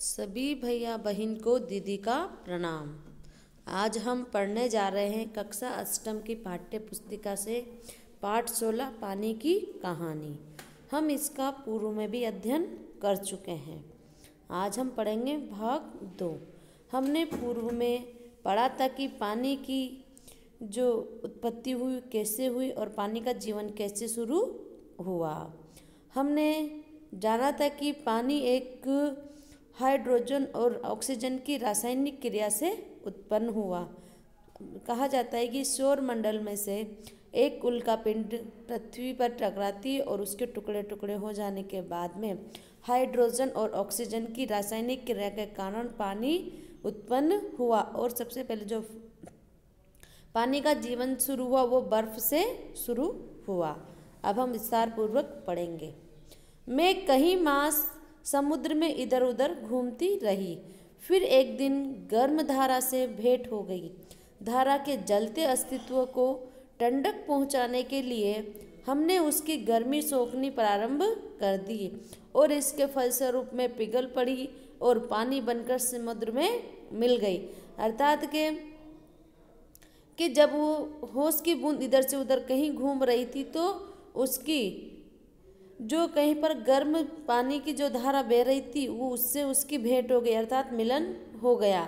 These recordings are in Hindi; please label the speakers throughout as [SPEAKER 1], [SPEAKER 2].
[SPEAKER 1] सभी भैया बहन को दीदी का प्रणाम आज हम पढ़ने जा रहे हैं कक्षा अष्टम की पाठ्य पुस्तिका से पाठ सोलह पानी की कहानी हम इसका पूर्व में भी अध्ययन कर चुके हैं आज हम पढ़ेंगे भाग दो हमने पूर्व में पढ़ा था कि पानी की जो उत्पत्ति हुई कैसे हुई और पानी का जीवन कैसे शुरू हुआ हमने जाना था कि पानी एक हाइड्रोजन और ऑक्सीजन की रासायनिक क्रिया से उत्पन्न हुआ कहा जाता है कि सौर मंडल में से एक कुल का पिंड पृथ्वी पर टकराती और उसके टुकड़े टुकड़े हो जाने के बाद में हाइड्रोजन और ऑक्सीजन की रासायनिक क्रिया के कारण पानी उत्पन्न हुआ और सबसे पहले जो पानी का जीवन शुरू हुआ वो बर्फ से शुरू हुआ अब हम विस्तार पूर्वक पढ़ेंगे मैं कहीं मास समुद्र में इधर उधर घूमती रही फिर एक दिन गर्म धारा से भेंट हो गई धारा के जलते अस्तित्व को टंडक पहुंचाने के लिए हमने उसकी गर्मी सोखनी प्रारंभ कर दी और इसके फलस्वरूप में पिघल पड़ी और पानी बनकर समुद्र में मिल गई अर्थात के कि जब वो होश की बूंद इधर से उधर कहीं घूम रही थी तो उसकी जो कहीं पर गर्म पानी की जो धारा बह रही थी वो उससे उसकी भेंट हो गई अर्थात मिलन हो गया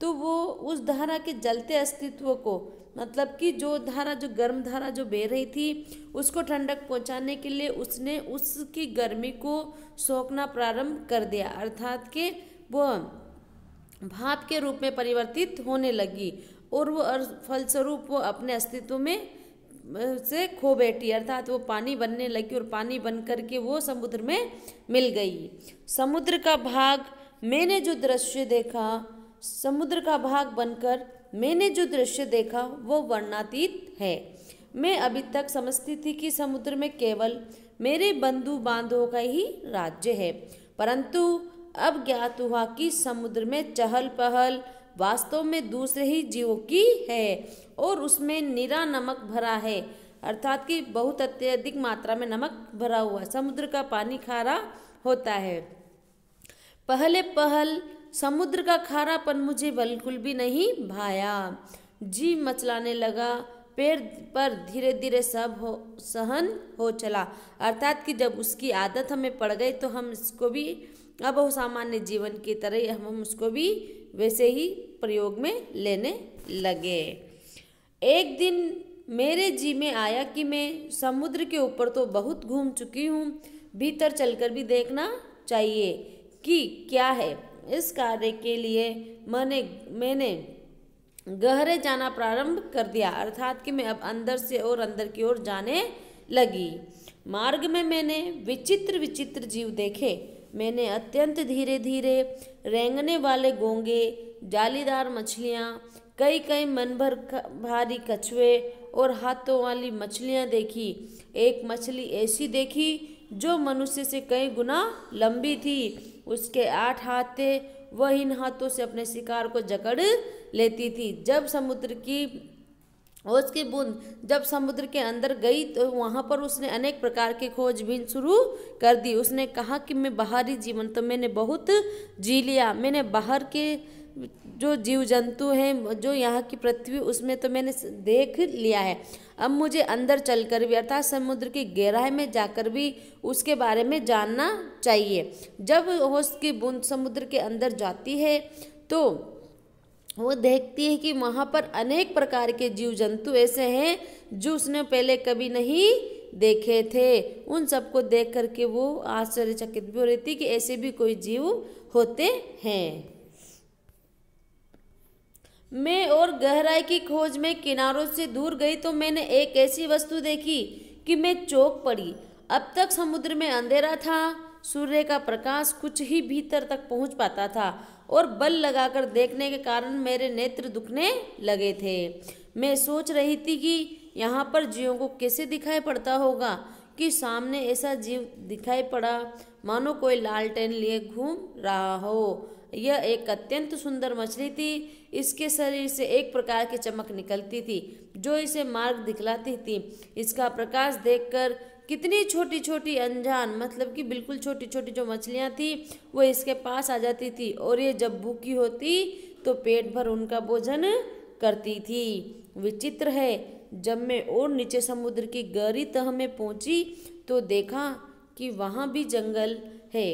[SPEAKER 1] तो वो उस धारा के जलते अस्तित्व को मतलब कि जो धारा जो गर्म धारा जो बह रही थी उसको ठंडक पहुंचाने के लिए उसने उसकी गर्मी को सोखना प्रारंभ कर दिया अर्थात के वो भाप के रूप में परिवर्तित होने लगी और वो फलस्वरूप वो अपने अस्तित्व में से खो बैठी अर्थात वो पानी बनने लगी और पानी बन करके वो समुद्र में मिल गई समुद्र का भाग मैंने जो दृश्य देखा समुद्र का भाग बनकर मैंने जो दृश्य देखा वो वर्णातीत है मैं अभी तक समझती थी कि समुद्र में केवल मेरे बंधु बांधों का ही राज्य है परंतु अब ज्ञात हुआ कि समुद्र में चहल पहल वास्तव में दूसरे ही जीव की है और उसमें निरा नमक भरा है अर्थात कि बहुत अत्यधिक मात्रा में नमक भरा हुआ समुद्र का पानी खारा होता है पहले पहल समुद्र का खारापन मुझे बिल्कुल भी नहीं भाया जी मचलाने लगा पेड़ पर धीरे धीरे सब हो सहन हो चला अर्थात कि जब उसकी आदत हमें पड़ गई तो हम इसको भी अब सामान्य जीवन की तरह हम उसको भी वैसे ही प्रयोग में लेने लगे एक दिन मेरे जी में आया कि मैं समुद्र के ऊपर तो बहुत घूम चुकी हूँ भीतर चलकर भी देखना चाहिए कि क्या है इस कार्य के लिए मैंने मैंने गहरे जाना प्रारंभ कर दिया अर्थात कि मैं अब अंदर से और अंदर की ओर जाने लगी मार्ग में मैंने विचित्र विचित्र जीव देखे मैंने अत्यंत धीरे धीरे रेंगने वाले गोंगे जालीदार मछलियाँ कई कई मन भर भारी कछुए और हाथों वाली मछलियाँ देखी एक मछली ऐसी देखी जो मनुष्य से कई गुना लंबी थी उसके आठ हाथ थे वह इन हाथों से अपने शिकार को जकड़ लेती थी जब समुद्र की उसकी बूंद जब समुद्र के अंदर गई तो वहाँ पर उसने अनेक प्रकार की खोजबीन शुरू कर दी उसने कहा कि मैं बाहरी जीवन तो मैंने बहुत जी लिया मैंने बाहर के जो जीव जंतु हैं जो यहाँ की पृथ्वी उसमें तो मैंने देख लिया है अब मुझे अंदर चलकर भी अर्थात समुद्र की गहराई में जाकर भी उसके बारे में जानना चाहिए जब होश की बूंद समुद्र के अंदर जाती है तो वो देखती है कि वहाँ पर अनेक प्रकार के जीव जंतु ऐसे हैं जो उसने पहले कभी नहीं देखे थे उन सबको देख करके वो आश्चर्यचकित भी हो रही थी कि ऐसे भी कोई जीव होते हैं मैं और गहराई की खोज में किनारों से दूर गई तो मैंने एक ऐसी वस्तु देखी कि मैं चौक पड़ी अब तक समुद्र में अंधेरा था सूर्य का प्रकाश कुछ ही भीतर तक पहुंच पाता था और बल लगाकर देखने के कारण मेरे नेत्र दुखने लगे थे मैं सोच रही थी कि यहाँ पर जीवों को कैसे दिखाई पड़ता होगा कि सामने ऐसा जीव दिखाई पड़ा मानो कोई लालटेन लिए घूम रहा हो यह एक अत्यंत सुंदर मछली थी इसके शरीर से एक प्रकार की चमक निकलती थी जो इसे मार्ग दिखलाती थी इसका प्रकाश देखकर कितनी छोटी छोटी अनजान मतलब कि बिल्कुल छोटी छोटी जो मछलियाँ थी वो इसके पास आ जाती थी और ये जब भूखी होती तो पेट भर उनका भोजन करती थी विचित्र है जब मैं और नीचे समुद्र की गहरी तह में पहुँची तो देखा कि वहाँ भी जंगल है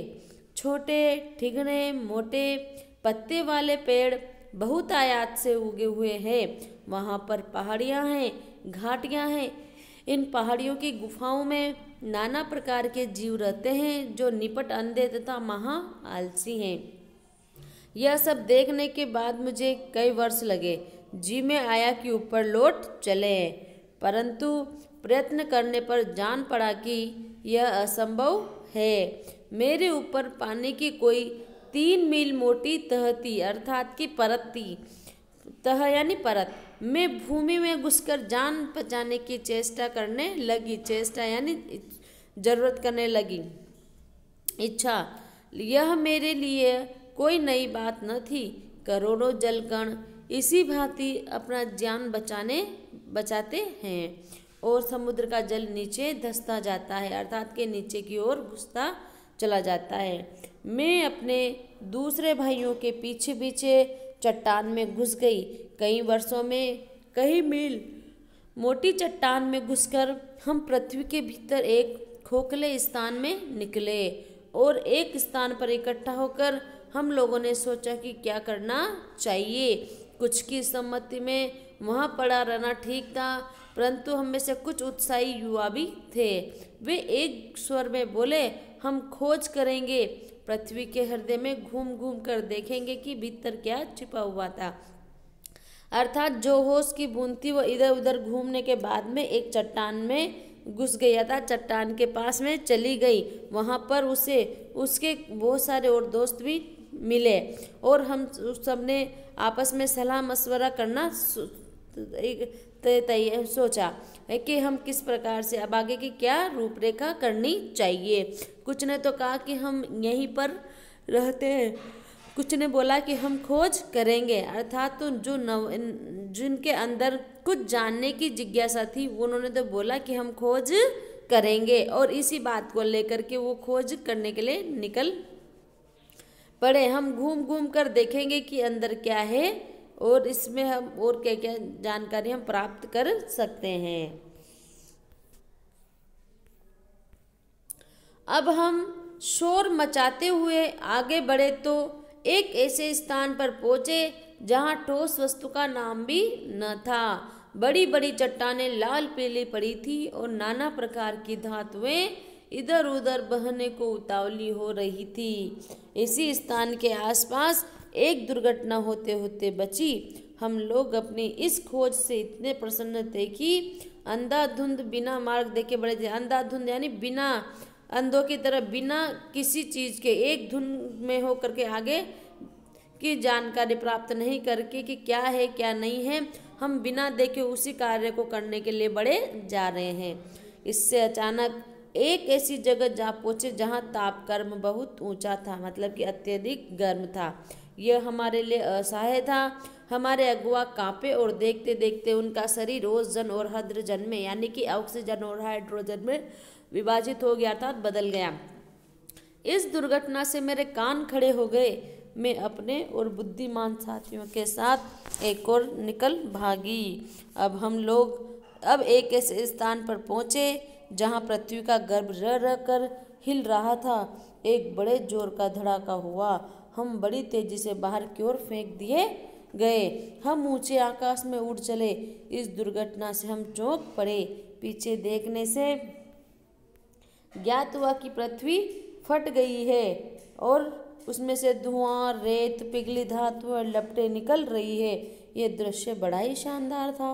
[SPEAKER 1] छोटे ठिगने मोटे पत्ते वाले पेड़ बहुत आयात से उगे हुए हैं वहाँ पर पहाड़ियाँ हैं घाटियाँ हैं इन पहाड़ियों की गुफाओं में नाना प्रकार के जीव रहते हैं जो निपट अंधे तथा महा आलसी हैं यह सब देखने के बाद मुझे कई वर्ष लगे जी में आया कि ऊपर लौट चले परंतु प्रयत्न करने पर जान पड़ा कि यह असंभव है मेरे ऊपर पानी की कोई तीन मील मोटी तह थी अर्थात की परत थी तह यानी परत मैं भूमि में घुसकर जान बचाने की चेष्टा करने लगी चेष्टा यानी जरूरत करने लगी इच्छा यह मेरे लिए कोई नई बात न थी करोड़ों जलकण इसी भांति अपना जान बचाने बचाते हैं और समुद्र का जल नीचे धसता जाता है अर्थात के नीचे की ओर घुसता चला जाता है मैं अपने दूसरे भाइयों के पीछे पीछे चट्टान में घुस गई कई वर्षों में कई मील मोटी चट्टान में घुसकर हम पृथ्वी के भीतर एक खोखले स्थान में निकले और एक स्थान पर इकट्ठा होकर हम लोगों ने सोचा कि क्या करना चाहिए कुछ की सम्मति में वहाँ पड़ा रहना ठीक था परंतु हम में से कुछ उत्साही युवा भी थे वे एक स्वर में बोले हम खोज करेंगे पृथ्वी के हृदय में घूम घूम कर देखेंगे कि भीतर क्या छिपा हुआ था अर्थात जो होश की बूंद थी वो इधर उधर घूमने के बाद में एक चट्टान में घुस गया था चट्टान के पास में चली गई वहाँ पर उसे उसके बहुत सारे और दोस्त भी मिले और हम सब ने आपस में सलाह मशवरा करना सोचा है कि हम किस प्रकार से अब आगे की क्या रूपरेखा करनी चाहिए कुछ ने तो कहा कि हम यहीं पर रहते हैं कुछ ने बोला कि हम खोज करेंगे अर्थात तो जो नव जिनके अंदर कुछ जानने की जिज्ञासा थी उन्होंने तो बोला कि हम खोज करेंगे और इसी बात को लेकर के वो खोज करने के लिए निकल पड़े हम घूम घूम कर देखेंगे कि अंदर क्या है और इसमें हम और क्या क्या जानकारी हम प्राप्त कर सकते हैं अब हम शोर मचाते हुए आगे बढ़े तो एक ऐसे स्थान पर पहुंचे जहाँ ठोस वस्तु का नाम भी न था बड़ी बड़ी चट्टाने लाल पीली पड़ी थी और नाना प्रकार की धातुएं इधर उधर बहने को उतावली हो रही थी इसी स्थान के आसपास एक दुर्घटना होते होते बची हम लोग अपनी इस खोज से इतने प्रसन्न थे कि अंधाधुंध बिना मार्ग देखे बड़े थे अंधाधुंध यानी बिना अंधों की तरह बिना किसी चीज़ के एक धुन में हो करके आगे की जानकारी प्राप्त नहीं करके कि क्या है क्या नहीं है हम बिना देखे उसी कार्य को करने के लिए बड़े जा रहे हैं इससे अचानक एक ऐसी जगह जा पहुँचे जहाँ तापकर्म बहुत ऊंचा था मतलब कि अत्यधिक गर्म था यह हमारे लिए असहाय था हमारे अगुआ कांपे और देखते देखते उनका शरीर ओजन और हद्रजन में यानी कि ऑक्सीजन और हाइड्रोजन में विभाजित हो गया था बदल गया इस दुर्घटना से मेरे कान खड़े हो गए मैं अपने और बुद्धिमान साथियों के साथ एक और निकल भागी अब हम लोग अब एक ऐसे स्थान पर पहुँचे जहाँ पृथ्वी का गर्भ रह रह कर हिल रहा था एक बड़े जोर का धड़ाका हुआ हम बड़ी तेजी से बाहर की ओर फेंक दिए गए हम ऊंचे आकाश में उड़ चले इस दुर्घटना से हम चौंक पड़े पीछे देखने से ज्ञात हुआ कि पृथ्वी फट गई है और उसमें से धुआं रेत पिघली धातु और लपटे निकल रही है ये दृश्य बड़ा ही शानदार था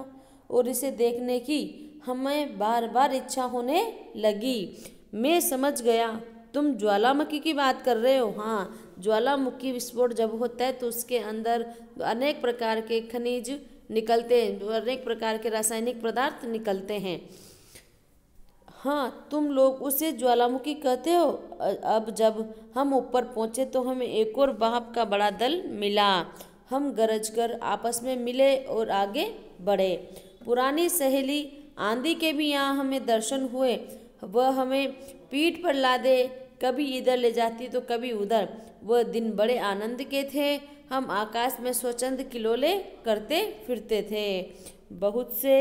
[SPEAKER 1] और इसे देखने की हमें बार बार इच्छा होने लगी मैं समझ गया तुम ज्वालामुखी की बात कर रहे हो हाँ ज्वालामुखी विस्फोट जब होता है तो उसके अंदर अनेक प्रकार के खनिज निकलते हैं अनेक प्रकार के रासायनिक पदार्थ निकलते हैं हाँ तुम लोग उसे ज्वालामुखी कहते हो अब जब हम ऊपर पहुँचे तो हमें एक और बाप का बड़ा दल मिला हम गरज कर आपस में मिले और आगे बढ़े पुरानी सहेली आंधी के भी यहाँ हमें दर्शन हुए वह हमें पीठ पर लादे कभी इधर ले जाती तो कभी उधर वह दिन बड़े आनंद के थे हम आकाश में स्वचंद किलोले करते फिरते थे बहुत से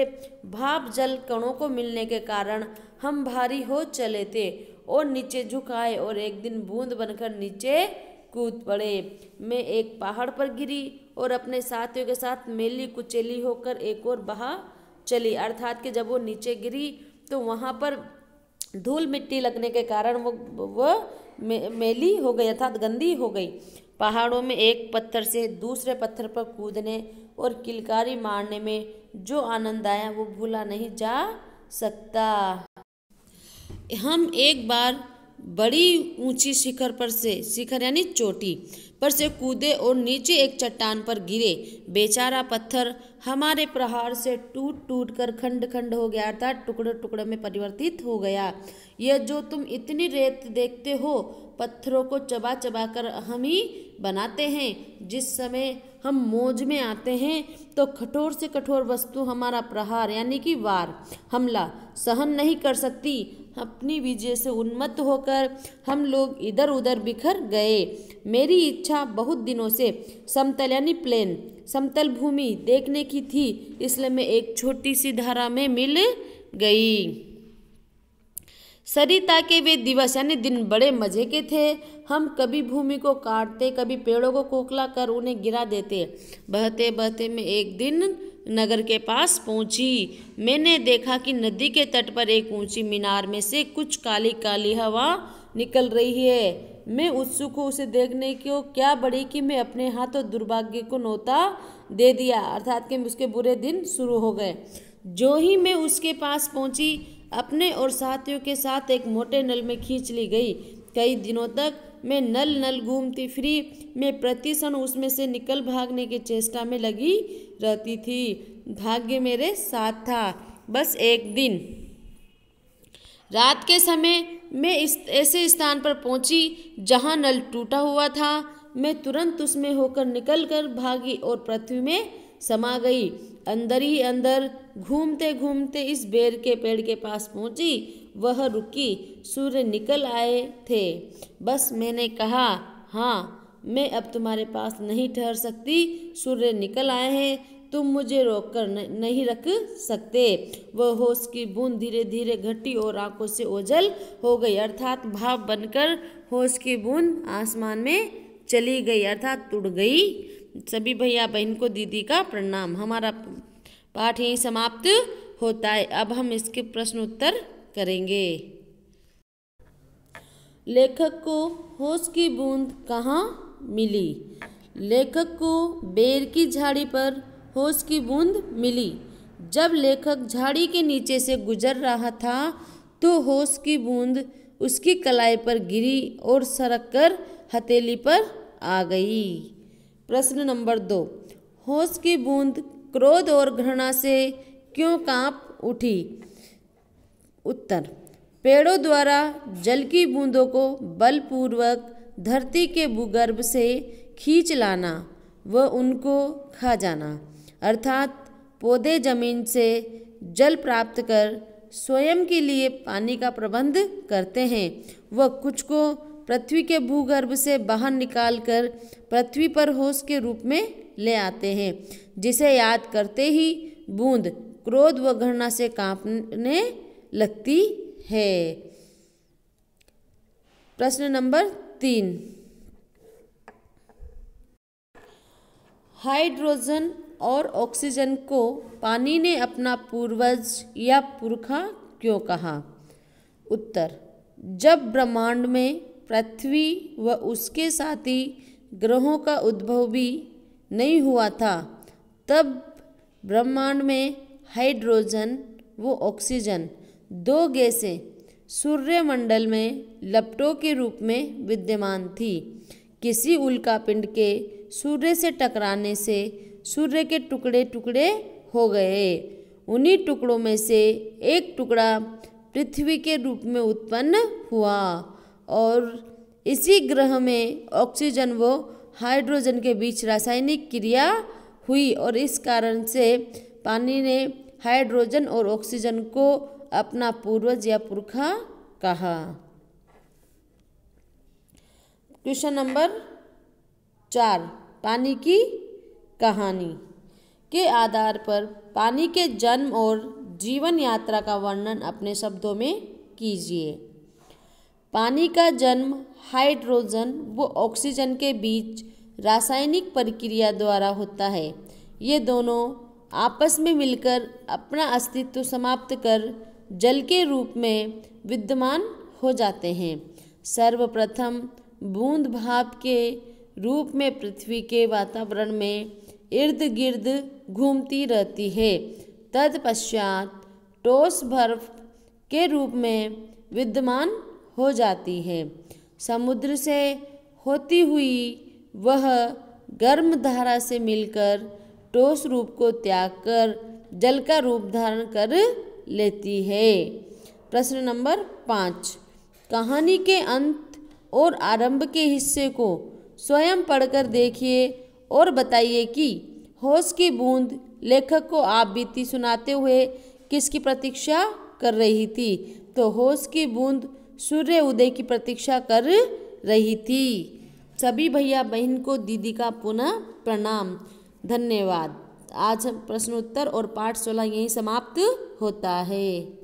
[SPEAKER 1] भाप जल कणों को मिलने के कारण हम भारी हो चले थे और नीचे झुक आए और एक दिन बूंद बनकर नीचे कूद पड़े मैं एक पहाड़ पर गिरी और अपने साथियों के साथ मेली कुचेली होकर एक और बहा चली अर्थात कि जब वो नीचे गिरी तो वहाँ पर धूल मिट्टी लगने के कारण वो वो मे, मेली हो गई अर्थात गंदी हो गई पहाड़ों में एक पत्थर से दूसरे पत्थर पर कूदने और किलकारी मारने में जो आनंद आया वो भूला नहीं जा सकता हम एक बार बड़ी ऊंची शिखर पर से शिखर यानी चोटी पर से कूदे और नीचे एक चट्टान पर गिरे बेचारा पत्थर हमारे प्रहार से टूट टूट कर खंड खंड हो गया अर्थात टुकड़े टुकड़े में परिवर्तित हो गया यह जो तुम इतनी रेत देखते हो पत्थरों को चबा चबा कर हम ही बनाते हैं जिस समय हम मोज में आते हैं तो कठोर से कठोर वस्तु हमारा प्रहार यानी कि वार हमला सहन नहीं कर सकती अपनी विजय से उन्मत्त होकर हम लोग इधर उधर बिखर गए मेरी इच्छा बहुत दिनों से समतल यानी प्लेन समतल भूमि देखने की थी इसलिए मैं एक छोटी सी धारा में मिल गई सरिता के वे दिवस यानी दिन बड़े मज़े के थे हम कभी भूमि को काटते कभी पेड़ों को खोखला कर उन्हें गिरा देते बहते बहते में एक दिन नगर के पास पहुंची मैंने देखा कि नदी के तट पर एक ऊंची मीनार में से कुछ काली काली हवा निकल रही है मैं उत्सुक हूँ उसे देखने को क्या बड़ी कि मैं अपने हाथों दुर्भाग्य को नोता दे दिया अर्थात कि उसके बुरे दिन शुरू हो गए जो ही मैं उसके पास पहुंची अपने और साथियों के साथ एक मोटे नल में खींच ली गई कई दिनों तक मैं नल नल घूमती फिरी मैं प्रतिक्षण उसमें से निकल भागने की चेष्टा में लगी रहती थी भाग्य मेरे साथ था बस एक दिन रात के समय मैं इस ऐसे स्थान पर पहुंची जहां नल टूटा हुआ था मैं तुरंत उसमें होकर निकल कर भागी और पृथ्वी में समा गई अंदर ही अंदर घूमते घूमते इस बेर के पेड़ के पास पहुंची वह रुकी सूर्य निकल आए थे बस मैंने कहा हाँ मैं अब तुम्हारे पास नहीं ठहर सकती सूर्य निकल आए हैं तुम मुझे रोक कर नहीं रख सकते वह होश की बूंद धीरे धीरे घटी और आंखों से ओझल हो गई अर्थात भाव बनकर होश की बूंद आसमान में चली गई अर्थात टूट गई सभी भैया बहन को दीदी का प्रणाम हमारा पाठ यहीं समाप्त होता है अब हम इसके प्रश्न उत्तर करेंगे लेखक को होश की बूंद कहाँ मिली लेखक को बेर की झाड़ी पर होश की बूंद मिली जब लेखक झाड़ी के नीचे से गुजर रहा था तो होश की बूंद उसकी कलाई पर गिरी और सरक कर हथेली पर आ गई प्रश्न नंबर दो होश की बूंद क्रोध और घृणा से क्यों कांप उठी उत्तर पेड़ों द्वारा जल की बूंदों को बलपूर्वक धरती के भूगर्भ से खींच लाना व उनको खा जाना अर्थात पौधे जमीन से जल प्राप्त कर स्वयं के लिए पानी का प्रबंध करते हैं वह कुछ को पृथ्वी के भूगर्भ से बाहर निकालकर पृथ्वी पर होश के रूप में ले आते हैं जिसे याद करते ही बूंद क्रोध व घृणा से कांपने लगती है प्रश्न नंबर तीन हाइड्रोजन और ऑक्सीजन को पानी ने अपना पूर्वज या पुरखा क्यों कहा उत्तर जब ब्रह्मांड में पृथ्वी व उसके साथी ग्रहों का उद्भव भी नहीं हुआ था तब ब्रह्मांड में हाइड्रोजन व ऑक्सीजन दो गैसें सूर्यमंडल में लपटों के रूप में विद्यमान थी किसी उल्कापिंड के सूर्य से टकराने से सूर्य के टुकड़े टुकड़े हो गए उन्हीं टुकड़ों में से एक टुकड़ा पृथ्वी के रूप में उत्पन्न हुआ और इसी ग्रह में ऑक्सीजन व हाइड्रोजन के बीच रासायनिक क्रिया हुई और इस कारण से पानी ने हाइड्रोजन और ऑक्सीजन को अपना पूर्वज या पुरखा कहा क्वेश्चन नंबर चार पानी की कहानी के आधार पर पानी के जन्म और जीवन यात्रा का वर्णन अपने शब्दों में कीजिए पानी का जन्म हाइड्रोजन व ऑक्सीजन के बीच रासायनिक प्रक्रिया द्वारा होता है ये दोनों आपस में मिलकर अपना अस्तित्व समाप्त कर जल के रूप में विद्यमान हो जाते हैं सर्वप्रथम बूंद भाप के रूप में पृथ्वी के वातावरण में इर्द गिर्द घूमती रहती है तत्पश्चात ठोस बर्फ के रूप में विद्यमान हो जाती है समुद्र से होती हुई वह गर्म धारा से मिलकर ठोस रूप को त्याग कर जल का रूप धारण कर लेती है प्रश्न नंबर पाँच कहानी के अंत और आरंभ के हिस्से को स्वयं पढ़कर देखिए और बताइए कि होश की बूंद लेखक को आप बीती सुनाते हुए किसकी प्रतीक्षा कर रही थी तो होश की बूंद सूर्य उदय की प्रतीक्षा कर रही थी सभी भैया बहन को दीदी का पुनः प्रणाम धन्यवाद आज प्रश्नोत्तर और पाठ सोलह यहीं समाप्त होता है